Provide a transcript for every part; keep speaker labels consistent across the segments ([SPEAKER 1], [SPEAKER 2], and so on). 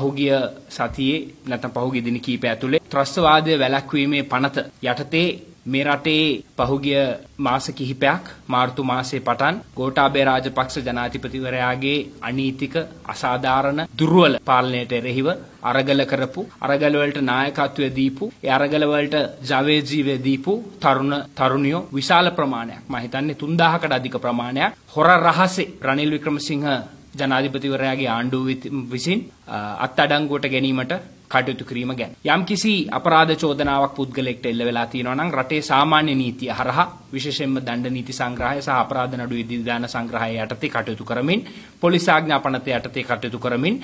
[SPEAKER 1] පහුගිය සතියේ නැත්නම් පහුගිය දින කීපය ඇතුලේ ත්‍රස්තවාදය වැළැක්වීමේ පනත යටතේ මේ රටේ පහුගිය මාස කිහිපයක් මාර්තු මාසයේ පටන් ගෝඨාභය රාජපක්ෂ ජනාධිපතිවරයාගේ අනීතික අසාධාරණ දුර්වල පාලනයට එරෙහිව අරගල කරපු අරගල වලට නායකත්වය දීපු ඒ අරගල වලට ජවයේ ජීවය දීපු තරුණ තරුණියෝ විශාල ප්‍රමාණයක් මම හිතන්නේ 3000කට අධික ප්‍රමාණයක් හොර රහසේ රනිල් වික්‍රමසිංහ ජනාධිපතිවරයාගේ ආණ්ඩුව විසින් අත්අඩංගුවට ගැනීමට කටයුතු කිරීම ගැන. යම්කිසි අපරාධ චෝදනාවක් පුද්ගලෙක්ට එල්ල වෙලා තියෙනවා නම් රටේ සාමාන්‍ය නීතිය හරහා විශේෂයෙන්ම දණ්ඩ නීති සංග්‍රහය සහ අපරාධ නඩුවේ දිරිදාන සංග්‍රහය යටතේ කටයුතු කරමින් පොලිස් ආඥා පනත යටතේ කටයුතු කරමින්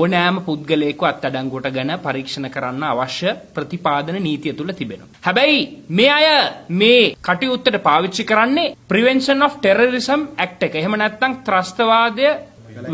[SPEAKER 1] ඕනෑම පුද්ගලයෙකු අත්අඩංගුවට ගෙන පරීක්ෂණ කරන්න අවශ්‍ය ප්‍රතිපාදන නීතිය තුල තිබෙනවා. හැබැයි මේ අය මේ කටයුත්තට පාවිච්චි කරන්නේ Prevention of Terrorism Act එක. එහෙම නැත්නම් ත්‍රස්තවාදය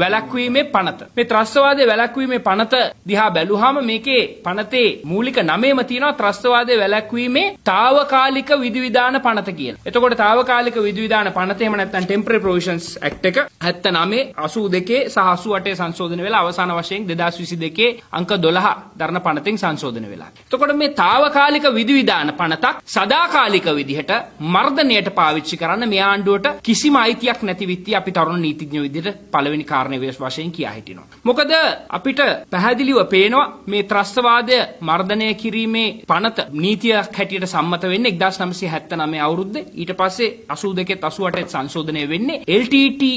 [SPEAKER 1] වැලක්වීමේ පනත. මේ ත්‍රස්තවාදය වැලක්වීමේ පනත දිහා බැලුහම මේකේ පනතේ මූලික නමේම තියෙනවා ත්‍රස්තවාදය වැලක්වීමේ తాවකාලික විධිවිධාන පනත කියලා. එතකොට తాවකාලික විධිවිධාන පනත එහෙම නැත්නම් ටෙම්පරරි ප්‍රොවිෂන්ස් ඇක්ට් එක 79 82 සහ 88 සංශෝධන වෙලා අවසාන වශයෙන් 2022 අංක 12 ධර්ණ පනතෙන් සංශෝධන වෙලා. එතකොට මේ తాවකාලික විධිවිධාන පනතක් සදාකාලික විදිහට මර්ධණයට පාවිච්චි කරන්න මේ ආණ්ඩුවට කිසිම අයිතියක් නැති විත්ති අපි තරුණ නීතිඥ විදිහට පළවෙනි කාරණේ වෙස් වශයෙන් කියා හිටිනවා. මොකද අපිට පැහැදිලිව පේනවා මේ ත්‍රස්තවාදය මර්ධනය කිරීමේ පනත නීතියක් හැටියට සම්මත වෙන්නේ 1979 අවුරුද්දේ. ඊට පස්සේ 82 88 සංශෝධනය වෙන්නේ LTTE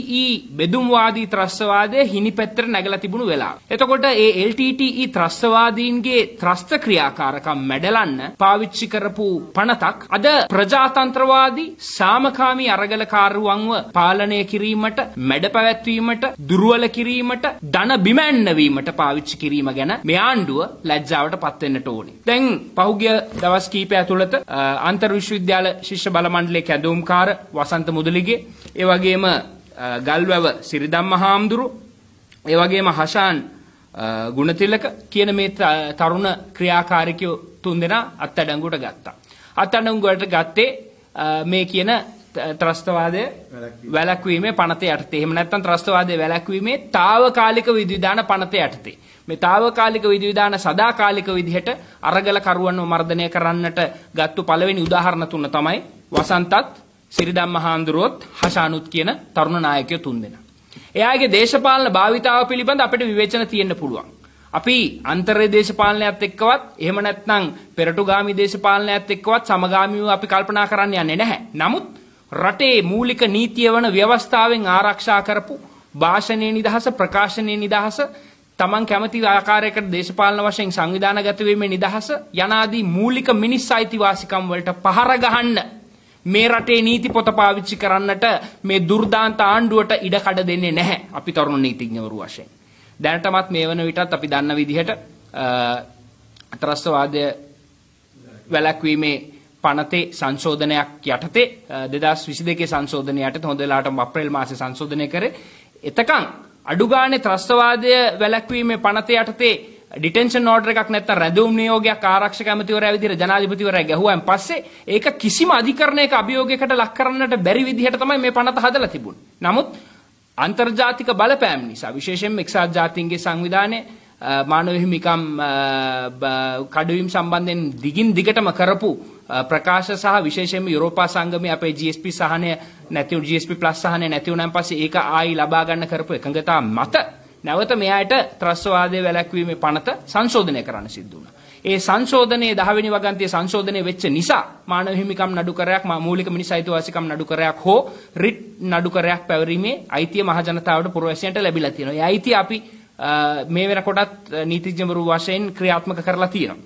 [SPEAKER 1] බෙදුම්වාදී ත්‍රස්තවාදය හිනිපැත්තට නැගලා තිබුණු වෙලාව. එතකොට ඒ LTTE ත්‍රස්තවාදීන්ගේ ත්‍රස්ත ක්‍රියාකාරකම් මැඩලන්න පාවිච්චි කරපු පනතක් අද ප්‍රජාතන්ත්‍රවාදී සාමකාමී අරගලකාරුවන්ව පාලනය කිරීමට මැඩ පැවැත්වීමට දුර්වල කිරීමට ධන බිම ඇන්නවීමට පාවිච්චි කිරීම ගැන මේ ආණ්ඩුව ලැජ්ජාවට පත් වෙන්නට ඕනේ. දැන් පහුගිය දවස් කිහිපය ඇතුළත අන්තර් විශ්වවිද්‍යාල ශිෂ්‍ය බල මණ්ඩලයේ කැඳවුම්කාර වසන්ත මුදලිගේ ඒ වගේම ගල්වැව සිරිදම්ම හාමුදුරු ඒ වගේම හෂාන් ගුණතිලක කියන මේ තරුණ ක්‍රියාකාරිකයෝ තුන්දෙනා අත්අඩංගුවට ගත්තා. අත්අඩංගුවට ගත්තේ මේ කියන ත්‍රස්තවාදය වැලක්වීමේ පනත යටතේ එහෙම නැත්නම් ත්‍රස්තවාදය වැලක්වීමේ తాවකාලික විධිවිධාන පනත යටතේ මේ తాවකාලික විධිවිධාන සදාකාලික විදිහට අරගල කරුවන්ව මර්ධනය කරන්නට ගත්තු පළවෙනි උදාහරණ තුන තමයි වසන්තත් සිරිදම්ම හාමුදුරුවොත් හෂානුත් කියන තරුණ නායකයෝ තුන්දෙනා. එයාගේ දේශපාලන භාවිතාව පිළිබඳ අපිට විවේචන තියෙන්න පුළුවන්. අපි අන්තරේ දේශපාලනයත් එක්කවත් එහෙම නැත්නම් පෙරටුගාමි දේශපාලනයත් එක්කවත් සමගාමීව අපි කල්පනා කරන්න යන්නේ නැහැ. නමුත් රටේ මූලික නීතිය වන ව්‍යවස්ථාවෙන් ආරක්ෂා කරපු භාෂණය නිදහස ප්‍රකාශනය නිදහස තමන් කැමති ආකාරයකට දේශපාලන වශයෙන් සංවිධානගත වීමේ නිදහස යනාදී මූලික මිනිස් අයිතිවාසිකම් වලට පහර ගහන්න මේ රටේ නීති පොත පාවිච්චි කරන්නට මේ දුර්දාන්ත ආණ්ඩුවට ඉඩ කඩ දෙන්නේ නැහැ අපි තරුණ නීතිඥවරු වශයෙන් දැනටමත් මේ වන විටත් අපි දන්න විදිහට අතරස්වාදය වැළැක්වීමේ පනතේ සංශෝධනයක් යටතේ දෙදස් විසි දෙක සංශෝධනයට හොඳලාට අප්‍රේල් මාස සංශෝධනය කර එතකං අඩුගානේ ත්‍රස්තවාදය වැලැක්වීමේ පනත යටතේ ඩිටෙන්ෂන් නෝඩර් එකක් නැත්නම් රැඳවුම් නියෝගයක් ආරක්ෂක ඇමතිවරයා විදිහට ජනාධිපතිවරයා ගැහුවාන් පස්සේ ඒක කිසිම අධිකරණයක අභියෝගයකට ලක් කරන්නට බැරි විදිහට තමයි මේ පනත හදලා තිබුණේ. නමුත් අන්තර්ජාතික බලපෑම් නිසා විශේෂයෙන්ම එක්සත් ජාතීන්ගේ සංවිධානයේ මානව හිමිකම් කඩවීම් සම්බන්ධයෙන් දිගින් දිගටම කරපු ප්‍රකාශ සහ විශේෂයෙන්ම යුරෝපා සංගමයේ අපේ GSP සහනය නැති GSP+ සහනය නැති වුණාන් පස්සේ ඒක ආයි ලබා ගන්න කරපු එකඟතාව මත නැවත මෙයාට ත්‍රස්වාදයේ වැළැක්වීමේ පනත සංශෝධනය කරන්න සිද්ධ වුණා. ඒ සංශෝධනයේ 10 වෙනි වගන්තියේ සංශෝධනය වෙච්ච නිසා මානව හිමිකම් නඩුකරයක් මූලික මිනිස් අයිතිවාසිකම් නඩුකරයක් හෝ රිට් නඩුකරයක් පැවරීමේ අයිතිය මහජනතාවට පුරවැසියන්ට ලැබිලා තියෙනවා. ඒ අයිතිය අපි මේ වෙනකොටත් නීතිඥවරු වශයෙන් ක්‍රියාත්මක කරලා තියෙනවා.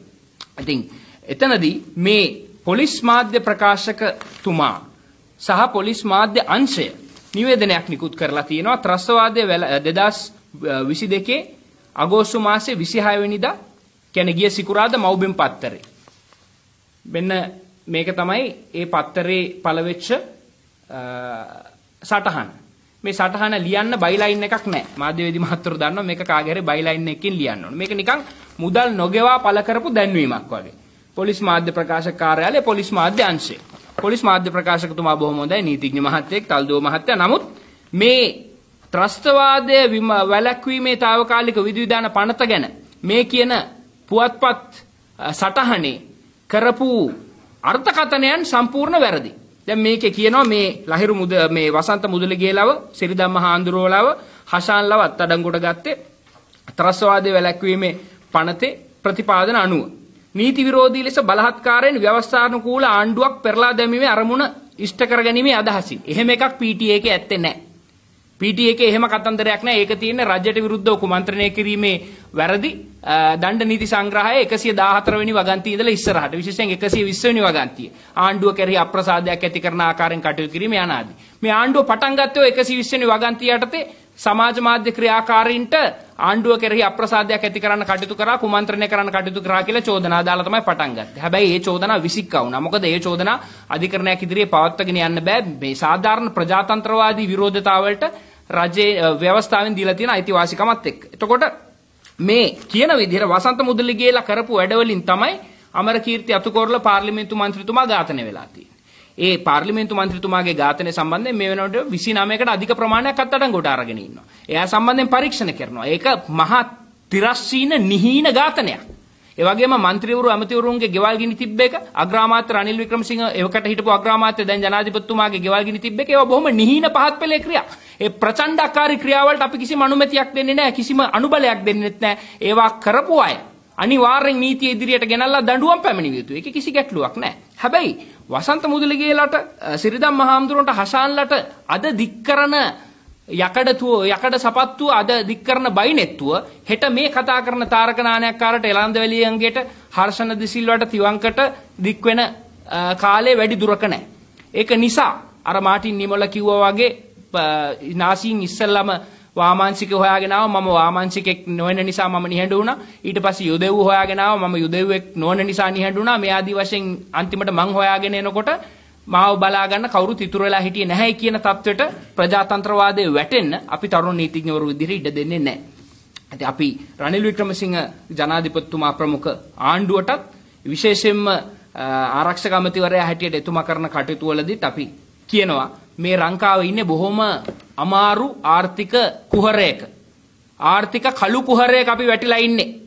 [SPEAKER 1] ඉතින් එතනදී මේ පොලිස් මාධ්‍ය ප්‍රකාශකතුමා සහ පොලිස් මාධ්‍ය අංශය නිවේදනයක් නිකුත් කරලා තියෙනවා ත්‍රස්වාදය 2022 අගෝස්තු මාසේ 26 වෙනිදා කියන්නේ ගිය සිකුරාදා මව්බෙම් පත්තරේ. මෙන්න මේක තමයි ඒ පත්තරේ පළවෙච්ච සටහන. මේ සටහන ලියන්න බයිලයින් එකක් නැහැ. මාධ්‍යවේදී මහත්වරු දන්නවා මේක කාගේරි බයිලයින් එකකින් ලියන්න ඕනේ. මේක නිකන් මුදල් නොගෙවා පළ කරපු දැන්වීමක් වගේ. පොලිස් මාධ්‍ය ප්‍රකාශක කාර්යාලය පොලිස් මාධ්‍ය අංශය. පොලිස් මාධ්‍ය ප්‍රකාශකතුමා බොහොම හොඳයි නීතිඥ මහත්තයෙක් තල්දුව මහත්තයා. නමුත් මේ ත්‍රස්තවාදය වැළැක්වීමේ తాවකාලික විධිවිධාන පනත ගැන මේ කියන පුවත්පත් සටහනේ කරපු අර්ථකථනයන් සම්පූර්ණ වැරදි. දැන් මේකේ කියනවා මේ ලහිරු මුද මේ වසන්ත මුදලිගේලව සිරිදම්ම හාන්දුරෝලව හෂාන්ලව අත්අඩංගුවට ගත්තේ ත්‍රස්වාදයේ වැළැක්වීමේ පනතේ ප්‍රතිපාදන අනුව නීති විරෝධී ලෙස බලහත්කාරයෙන් ව්‍යවස්ථානුකූල ආණ්ඩුවක් පෙරලා දැමීමේ අරමුණ ඉෂ්ට කරගැනීමේ අදහසින් එහෙම එකක් PTA එකේ ඇත්තේ නැහැ. PTA එකේ එහෙම කතන්දරයක් නැහැ. ඒක තියෙන්නේ රජයට විරුද්ධව කුමන්ත්‍රණය කිරීමේ වැරදි දණ්ඩ නීති සංග්‍රහය 114 වෙනි වගන්තිය ඉඳලා ඉස්සරහට විශේෂයෙන් 120 වෙනි වගන්තිය ආණ්ඩුව කෙරෙහි අප්‍රසාදයක් ඇති කරන ආකාරයෙන් කටයුතු කිරීම යනාදී මේ ආණ්ඩුව පටන් ගත්තේ 120 වෙනි වගන්තිය යටතේ සමාජ මාධ්‍ය ක්‍රියාකාරීන්ට ආණ්ඩුව කෙරෙහි අප්‍රසාදයක් ඇති කරන්න කටයුතු කරා කුමන්ත්‍රණය කරන්න කටයුතු කරා කියලා චෝදනා දාලා තමයි පටන් ගත්තේ. හැබැයි ඒ චෝදනා විසික්කා වුණා. මොකද ඒ චෝදනා අධිකරණයක් ඉදිරියේ පවත්වාගෙන යන්න බෑ. මේ සාධාරණ ප්‍රජාතන්ත්‍රවාදී විරෝධතාවලට රජයේ ව්‍යවස්ථාවෙන් දීලා තියෙන අයිතිවාසිකමත් එක්ක. එතකොට මේ කියන විදිහට වසන්ත මුදලි ගේලා කරපු වැඩවලින් තමයි අමරකීර්ති අතුකෝරල පාර්ලිමේන්තු මන්ත්‍රීතුමා ඝාතනය වෙලා ඒ පාර්ලිමේන්තු මන්ත්‍රීතුමාගේ ඝාතනය සම්බන්ධයෙන් මේ වෙනකොට 29කට අධික ප්‍රමාණයක් අත්අඩංගුවට අරගෙන ඉන්නවා. එයා සම්බන්ධයෙන් පරීක්ෂණ කරනවා. ඒක මහා තිරස්සීන නිහීන ඝාතනයක්. ඒ වගේම മന്ത്രിවරු ඇමතිවරුන්ගේ ගෙවල් ගිනි තිබ්බ එක අග්‍රාමාත්‍ය රනිල් වික්‍රමසිංහ එවකට හිටපු අග්‍රාමාත්‍ය දැන් ජනාධිපතිතුමාගේ ගෙවල් ගිනි තිබ්බ එක ඒවා බොහොම නිහින පහත් පෙළේ ක්‍රියා. ඒ ප්‍රචණ්ඩාකාරී ක්‍රියාවලට අපි කිසිම අනුමැතියක් දෙන්නේ නැහැ කිසිම අනුබලයක් දෙන්නේ නැහැ. ඒවා කරපු අය අනිවාර්යෙන් නීතිය ඉදිරියට ගෙනල්ලා දඬුවම් පැමිණිය යුතුයි. ඒකේ කිසි ගැටලුවක් නැහැ. හැබැයි වසන්ත මුදලිගේලට සිරිදම් මහාම්දුරන්ට හසාන්ලට අද දික් කරන යකඩතුව යකඩ සපත්තුව අද දික් කරන බයිනෙත්තුව හෙට මේ කතා කරන තාරකනායකකාරට එලන්දවැලියන්ගේට හර්ෂණ දිසිල්වට තිවංකට දික් වෙන කාලේ වැඩි දුරක නැහැ. ඒක නිසා අර මාටින් නිමල කිව්වා වගේ නාසීන් ඉස්සල්ලාම වාමාංශික හොයාගෙන ආව මම වාමාංශිකෙක් නොවන නිසා මම නිහඬ වුණා ඊට පස්සේ යුදෙව්ව හොයාගෙන ආව මම යුදෙව්වෙක් නොවන නිසා නිහඬ වුණා මේ ආදි වශයෙන් අන්තිමට මං හොයාගෙන එනකොට මාව බලා ගන්න කවුරුත් ඉතුරු වෙලා හිටියේ නැහැ කියන தത്വෙට ප්‍රජාතන්ත්‍රවාදයේ වැටෙන්න අපි තරුණ නීතිඥවරු විදිහට ඉඩ දෙන්නේ නැහැ. ඉතින් අපි රනිල් වික්‍රමසිංහ ජනාධිපතිතුමා ප්‍රමුඛ ආණ්ඩුවටත් විශේෂයෙන්ම ආරක්ෂක අමාත්‍යවරයා හැටියට එතුමා කරන කටයුතු වලදීත් අපි කියනවා මේ ලංකාවේ ඉන්නේ බොහොම අමාරු ආර්ථික කුහරයක. ආර්ථික කළු කුහරයක අපි වැටිලා ඉන්නේ.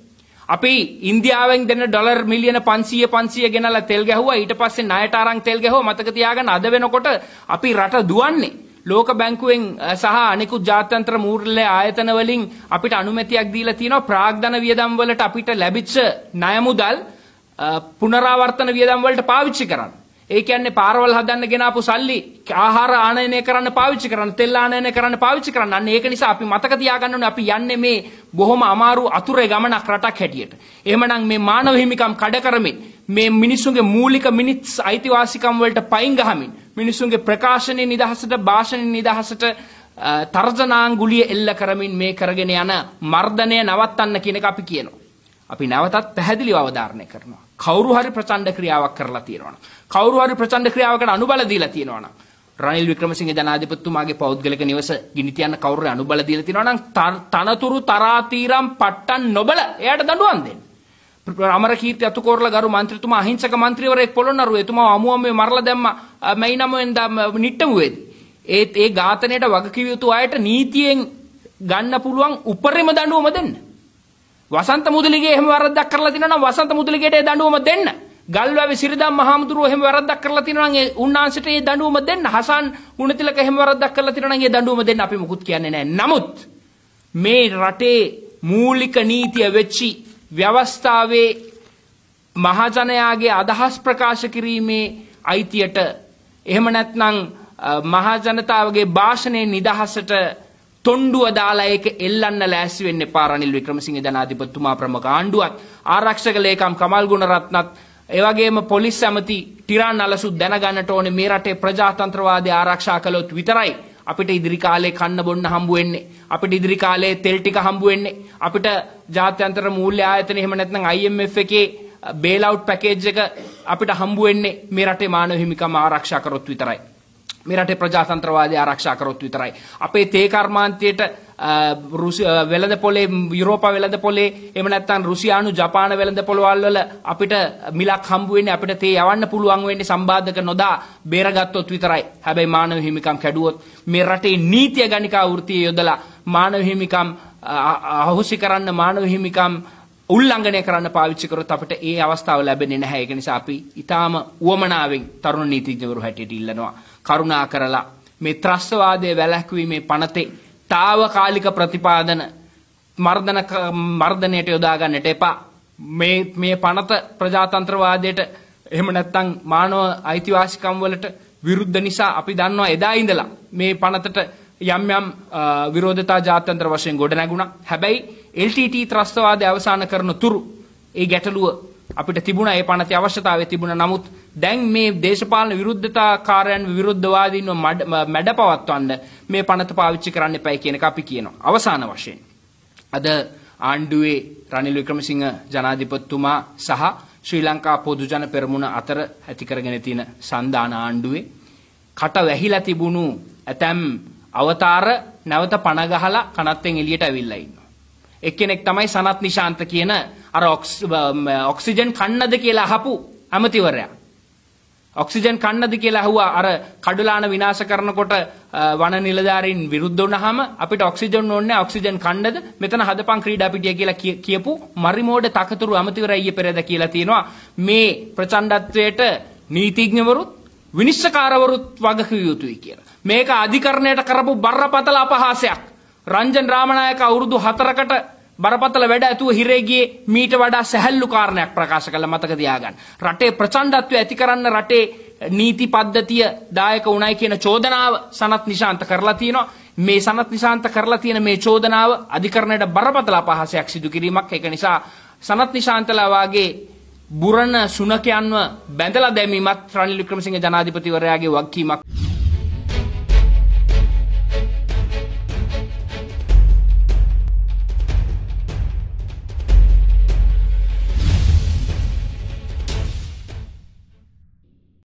[SPEAKER 1] අපි ඉන්දියාවෙන් දෙන ඩොලර් මිලියන 500 500 ගෙනලා තෙල් ගැහුවා ඊට පස්සේ ණයට අරන් තෙල් ගැහුවා මතක තියාගන්න අද වෙනකොට අපි රට දුවන්නේ ලෝක බැංකුවෙන් සහ අනිකුත් ජාත්‍යන්තර මූල්‍ය ආයතන වලින් අපිට අනුමැතියක් දීලා තියෙනවා ප්‍රාග්ධන වියදම් වලට අපිට ලැබිච්ච ණය මුදල් පුනරාවර්තන වියදම් වලට පාවිච්චි කරන්න ඒ කියන්නේ පාරවල් හදන්න ගෙනාපු සල්ලි ආහාර ආනයනය කරන්න පාවිච්චි කරන්න තෙල් ආනයනය කරන්න පාවිච්චි කරන්න. අන්න ඒක නිසා අපි මතක තියාගන්න ඕනේ අපි යන්නේ මේ බොහොම අමාරු අතුරේ ගමනක් රටක් හැටියට. එහෙමනම් මේ මානව හිමිකම් කඩ කරමින් මේ මිනිසුන්ගේ මූලික මිනිස් අයිතිවාසිකම් වලට පයින් ගහමින් මිනිසුන්ගේ ප්‍රකාශනයේ නිදහසට භාෂණයේ නිදහසට තර්ජනාංගුලිය එල්ල කරමින් මේ කරගෙන යන මර්ධනය නවත්තන්න කියන එක අපි කියනවා. අපි නැවතත් පැහැදිලිව අවධාරණය කරනවා. කවුරු හරි ප්‍රචණ්ඩ ක්‍රියාවක් කරලා තියෙනවනම් කවුරු හරි ප්‍රචණ්ඩ ක්‍රියාවකට අනුබල දීලා තියෙනවනම් රනිල් වික්‍රමසිංහ ජනාධිපතිතුමාගේ පෞද්ගලික නිවස ගිනි තියන්න කවුරු අනුබල දීලා තියෙනවනම් තනතුරු තරාතිරම් පට්ටන් නොබල එයාට දඬුවම් දෙන්න. අමරකීර්ති අතුකෝරල ගරු මන්ත්‍රීතුමා අහිංසක මන්ත්‍රීවරයෙක් පොළොන්නරුව එතුමා අමුමමේ මරලා දැම්මා මයිනමෙන් නිට්ටමුවේදී. ඒත් ඒ ඝාතනයට වගකිව යුතු අයට නීතියෙන් ගන්න පුළුවන් උපරිම දඬුවම දෙන්න. වසන්ත මුදලිගේ එහෙම වැරද්දක් කරලා තිනවා නම් වසන්ත මුදලිගේට ඒ දඬුවම දෙන්න. ගල්වැවේ සිරිදම් මහමුදුරුවෝ එහෙම වැරද්දක් කරලා තිනවා නම් ඒ උන්නාන්සට ඒ දඬුවම දෙන්න. හසන් ගුණතිලක එහෙම වැරද්දක් කරලා තිනවා නම් ඒ දඬුවම දෙන්න අපි මුකුත් කියන්නේ නැහැ. නමුත් මේ රටේ මූලික නීතිය වෙච්චි ව්‍යවස්ථාවේ මහජනයාගේ අදහස් ප්‍රකාශ කිරීමේ අයිතියට එහෙම නැත්නම් මහජනතාවගේ භාෂණයේ නිදහසට තොණ්ඩුව දාලා ඒක එල්ලන්න ලෑස්ති වෙන්න එපා රනිල් වික්‍රමසිංහ ජනාධිපතිතුමා ප්‍රමුඛ ආණ්ඩුවත් ආරක්ෂක ලේකම් කමල් ගුණරත්නත් එවගේම පොලිස් ඇමති ටිරාන් අලසුත් දැනගන්නට ඕනේ මේ රටේ ප්‍රජාතන්ත්‍රවාදය ආරක්ෂා කළොත් විතරයි අපිට ඉදිරි කාලේ කන්න බොන්න හම්බ වෙන්නේ අපිට ඉදිරි කාලේ තෙල් ටික හම්බ වෙන්නේ අපිට ජාත්‍යන්තර මූල්‍ය ආයතන එහෙම නැත්නම් IMF එකේ බේල් අවුට් පැකේජ් එක අපිට හම්බ වෙන්නේ මේ රටේ මානව හිමිකම් ආරක්ෂා කරොත් විතරයි මේ රටේ ප්‍රජාතන්ත්‍රවාදය ආරක්ෂා කරොත් විතරයි. අපේ තේ කර්මාන්තයට වෙළඳ පොලේ යුරෝපා වෙළඳ පොලේ එහෙම නැත්නම් රුසියානු ජපාන වෙළඳ පොළවල් වල අපිට මිලක් හම්බ වෙන්නේ අපිට තේ යවන්න පුළුවන් වෙන්නේ සම්බාධක නොදා බේරගත්තොත් විතරයි. හැබැයි මානව හිමිකම් කැඩුවොත් මේ රටේ නීතිය ගණිකා වෘත්තිය යොදලා මානව හිමිකම් අහොසි කරන්න මානව හිමිකම් උල්ලංඝනය කරන්න පාවිච්චි කරොත් අපිට ඒ අවස්ථාව ලැබෙන්නේ නැහැ. ඒක නිසා අපි ඊටාම උවමනාවෙන් තරුණ නීතිඥවරු හැටියට ඉල්ලනවා. කරුණා කරලා මේ ත්‍රස්වාදය වැලැක්වීමේ පනතේ තාවකාලික ප්‍රතිපාදන මර්ධන මර්ධනයට යොදා ගන්නට එපා. මේ මේ පනත ප්‍රජාතන්ත්‍රවාදයට එහෙම නැත්නම් මානව අයිතිවාසිකම් වලට විරුද්ධ නිසා අපි දන්නවා එදා ඉඳලා මේ පනතට යම් යම් විරෝධතා ජාත්‍යන්තර වශයෙන් ගොඩ නැගුණා. හැබැයි LTT ත්‍රස්තවාදය අවසන් කරන තුරු ඒ ගැටලුව අපිට තිබුණා ඒ පනතේ අවශ්‍යතාවය තිබුණා. නමුත් දැන් මේ දේශපාලන විරුද්ධතාකාරයන් විරුද්ධවාදීන්ව මැඩ පවත්වන්න මේ පනත පාවිච්චි කරන්න එපයි කියන එක අපි කියනවා. අවසාන වශයෙන්. අද ආණ්ඩුවේ රනිල් වික්‍රමසිංහ ජනාධිපතිතුමා සහ ශ්‍රී ලංකා පොදු ජන පෙරමුණ අතර ඇති කරගෙන තියෙන සන්දාන ආණ්ඩුවේ කට වැහිලා තිබුණු ඇතැම් අවතාර නැවත පණ ගහලා කනත්තෙන් එළියට අවිල්ලා ඉන්නවා. එක්කෙනෙක් තමයි සනත් නිශාන්ත කියන අර ඔක්සිජන් කන්නද කියලා අහපු ඇමතිවරයා. ඔක්සිජන් කන්නද කියලා ඇහුවා අර කඩුලාන විනාශ කරනකොට වන නිලධාරීන් විරුද්ධ වුණාම අපිට ඔක්සිජන් ඕනේ ඔක්සිජන් කන්නද මෙතන හදපන් ක්‍රීඩා පිටිය කියලා කියපු මරිමෝඩ තකතුරු අමතිවරය ඊයේ පෙරේද කියලා තියෙනවා මේ ප්‍රචණ්ඩත්වයට නීතිඥවරුත් විනිශ්චකාරවරුත් වගකිව යුතුයි කියලා. මේක අධිකරණයට කරපු බරපතල අපහාසයක්. රංජන් රාමනායක අවුරුදු 4කට බරපතල වැඩ ඇතුව හිරේගේ මීට වඩා සැහැල්ලු කාරණයක් ප්‍රකාශ කළ මතක තියාගන්න. රටේ ප්‍රචණ්ඩත්වය ඇති කරන්න රටේ නීති පද්ධතිය දායක උණයි කියන චෝදනාව සනත් නිශාන්ත කරලා තියෙනවා. මේ සනත් නිශාන්ත කරලා තියෙන මේ චෝදනාව අධිකරණයට බරපතල අපහාසයක් සිදු කිරීමක්. ඒක නිසා සනත් නිශාන්තලා වාගේ බුරණ සුනකයන්ව බැඳලා දැමීමත් රනිල් වික්‍රමසිංහ ජනාධිපතිවරයාගේ වගකීමක්.